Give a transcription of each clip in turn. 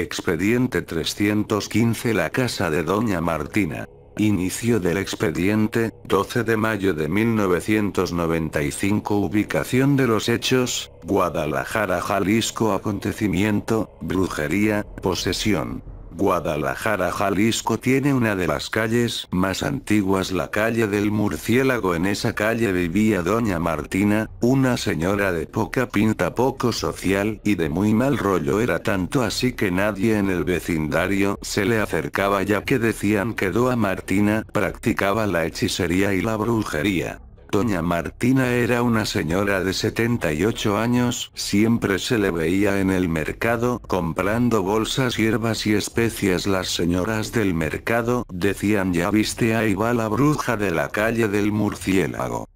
Expediente 315 La casa de Doña Martina. Inicio del expediente, 12 de mayo de 1995 Ubicación de los hechos, Guadalajara Jalisco Acontecimiento, brujería, posesión. Guadalajara, Jalisco tiene una de las calles más antiguas, la calle del murciélago. En esa calle vivía doña Martina, una señora de poca pinta, poco social y de muy mal rollo era tanto así que nadie en el vecindario se le acercaba ya que decían que doña Martina practicaba la hechicería y la brujería. Doña Martina era una señora de 78 años, siempre se le veía en el mercado comprando bolsas, hierbas y especias. Las señoras del mercado decían ya viste ahí va la bruja de la calle del murciélago.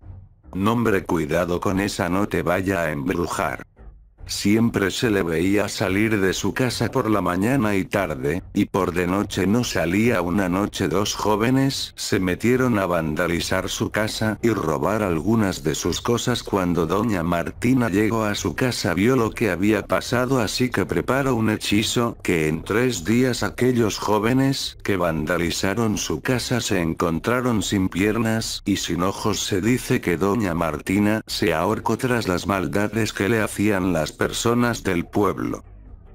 Nombre cuidado con esa no te vaya a embrujar. Siempre se le veía salir de su casa por la mañana y tarde, y por de noche no salía. Una noche dos jóvenes se metieron a vandalizar su casa y robar algunas de sus cosas. Cuando doña Martina llegó a su casa vio lo que había pasado así que preparó un hechizo que en tres días aquellos jóvenes que vandalizaron su casa se encontraron sin piernas y sin ojos. Se dice que doña Martina se ahorcó tras las maldades que le hacían las personas personas del pueblo.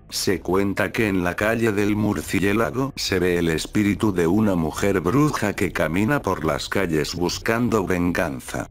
Se cuenta que en la calle del murciélago se ve el espíritu de una mujer bruja que camina por las calles buscando venganza.